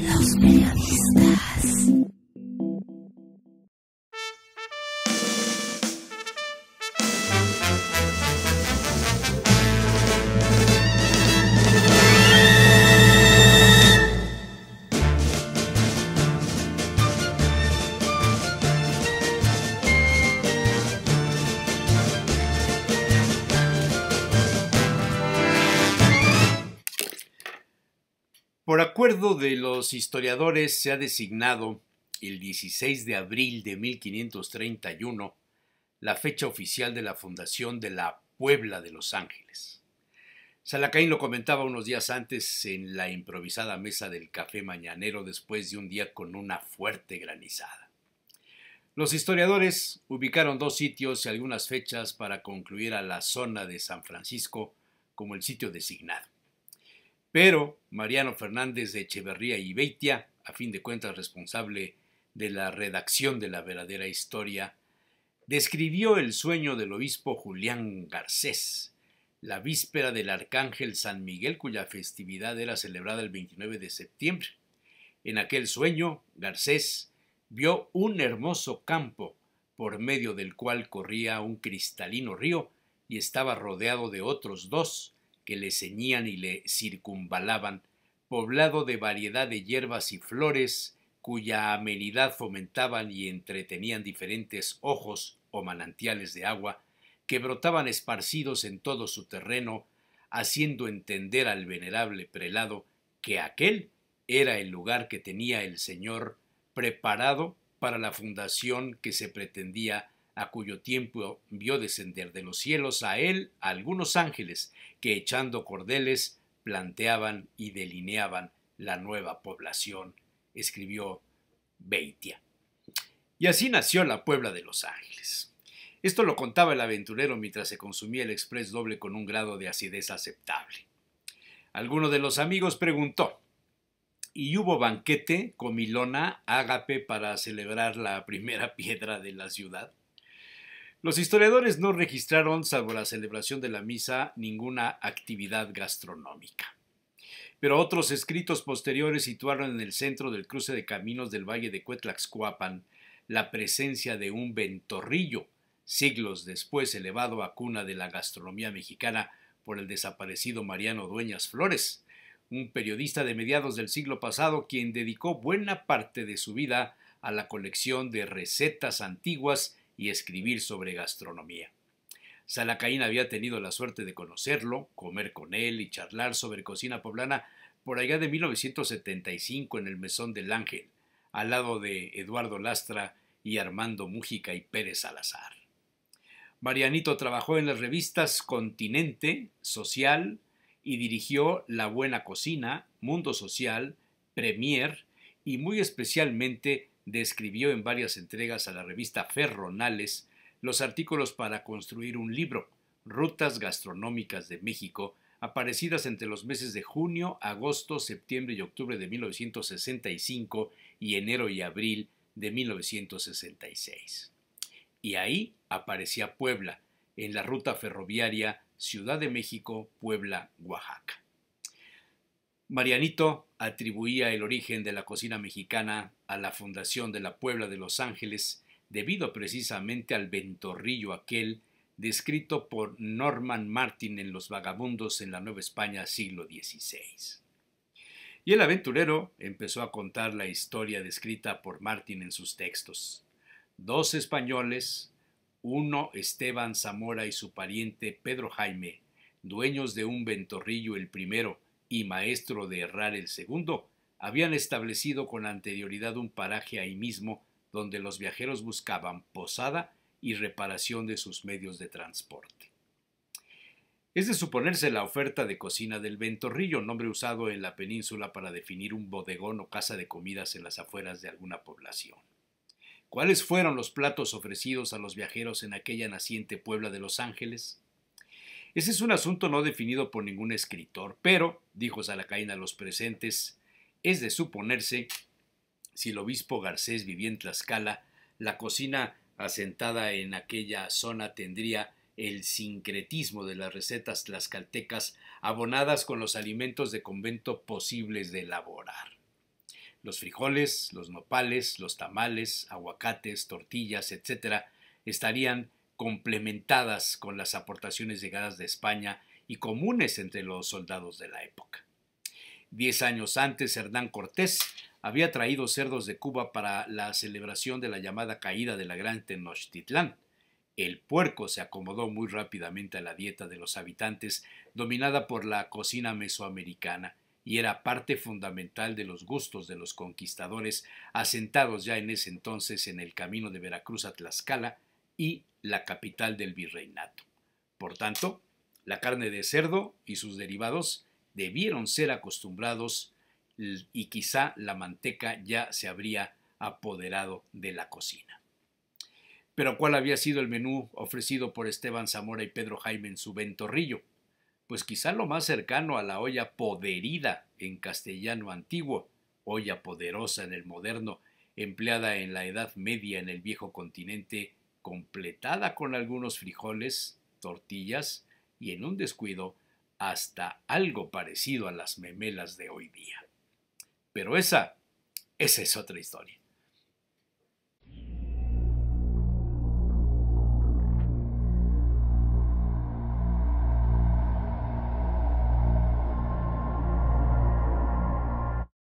Los Periodistas. Por acuerdo de los historiadores se ha designado el 16 de abril de 1531 la fecha oficial de la fundación de la Puebla de Los Ángeles. Salacaín lo comentaba unos días antes en la improvisada mesa del café mañanero después de un día con una fuerte granizada. Los historiadores ubicaron dos sitios y algunas fechas para concluir a la zona de San Francisco como el sitio designado pero Mariano Fernández de Echeverría y Beitia, a fin de cuentas responsable de la redacción de la verdadera historia, describió el sueño del obispo Julián Garcés, la víspera del arcángel San Miguel, cuya festividad era celebrada el 29 de septiembre. En aquel sueño, Garcés vio un hermoso campo por medio del cual corría un cristalino río y estaba rodeado de otros dos, que le ceñían y le circunvalaban, poblado de variedad de hierbas y flores, cuya amenidad fomentaban y entretenían diferentes ojos o manantiales de agua, que brotaban esparcidos en todo su terreno, haciendo entender al venerable prelado que aquel era el lugar que tenía el Señor preparado para la fundación que se pretendía a cuyo tiempo vio descender de los cielos a él algunos ángeles que echando cordeles planteaban y delineaban la nueva población, escribió Beitia. Y así nació la Puebla de los Ángeles. Esto lo contaba el aventurero mientras se consumía el exprés doble con un grado de acidez aceptable. Alguno de los amigos preguntó, y hubo banquete, con comilona, ágape para celebrar la primera piedra de la ciudad. Los historiadores no registraron, salvo la celebración de la misa, ninguna actividad gastronómica. Pero otros escritos posteriores situaron en el centro del cruce de caminos del valle de Cuetlaxcuapan la presencia de un ventorrillo, siglos después elevado a cuna de la gastronomía mexicana por el desaparecido Mariano Dueñas Flores, un periodista de mediados del siglo pasado quien dedicó buena parte de su vida a la colección de recetas antiguas y escribir sobre gastronomía. Salacaín había tenido la suerte de conocerlo, comer con él y charlar sobre cocina poblana por allá de 1975 en el Mesón del Ángel, al lado de Eduardo Lastra y Armando Mújica y Pérez Salazar. Marianito trabajó en las revistas Continente, Social y dirigió La Buena Cocina, Mundo Social, Premier y muy especialmente describió en varias entregas a la revista Ferronales los artículos para construir un libro, Rutas Gastronómicas de México, aparecidas entre los meses de junio, agosto, septiembre y octubre de 1965 y enero y abril de 1966. Y ahí aparecía Puebla, en la ruta ferroviaria Ciudad de México, Puebla, Oaxaca. Marianito atribuía el origen de la cocina mexicana a la fundación de la Puebla de Los Ángeles debido precisamente al ventorrillo aquel descrito por Norman Martin en Los Vagabundos en la Nueva España siglo XVI. Y el aventurero empezó a contar la historia descrita por Martin en sus textos. Dos españoles, uno Esteban Zamora y su pariente Pedro Jaime, dueños de un ventorrillo el primero, y maestro de errar el segundo, habían establecido con anterioridad un paraje ahí mismo donde los viajeros buscaban posada y reparación de sus medios de transporte. Es de suponerse la oferta de cocina del Ventorrillo, nombre usado en la península para definir un bodegón o casa de comidas en las afueras de alguna población. ¿Cuáles fueron los platos ofrecidos a los viajeros en aquella naciente Puebla de Los Ángeles? Ese es un asunto no definido por ningún escritor, pero, dijo Zalacain a los presentes, es de suponerse, si el obispo Garcés vivía en Tlaxcala, la cocina asentada en aquella zona tendría el sincretismo de las recetas tlaxcaltecas abonadas con los alimentos de convento posibles de elaborar. Los frijoles, los nopales, los tamales, aguacates, tortillas, etcétera, estarían complementadas con las aportaciones llegadas de España y comunes entre los soldados de la época. Diez años antes, Hernán Cortés había traído cerdos de Cuba para la celebración de la llamada caída de la Gran Tenochtitlán. El puerco se acomodó muy rápidamente a la dieta de los habitantes, dominada por la cocina mesoamericana, y era parte fundamental de los gustos de los conquistadores asentados ya en ese entonces en el camino de Veracruz a Tlaxcala, y la capital del virreinato. Por tanto, la carne de cerdo y sus derivados debieron ser acostumbrados y quizá la manteca ya se habría apoderado de la cocina. Pero ¿cuál había sido el menú ofrecido por Esteban Zamora y Pedro Jaime en su ventorrillo? Pues quizá lo más cercano a la olla poderida en castellano antiguo, olla poderosa en el moderno, empleada en la Edad Media en el viejo continente completada con algunos frijoles, tortillas y en un descuido hasta algo parecido a las memelas de hoy día. Pero esa, esa es otra historia.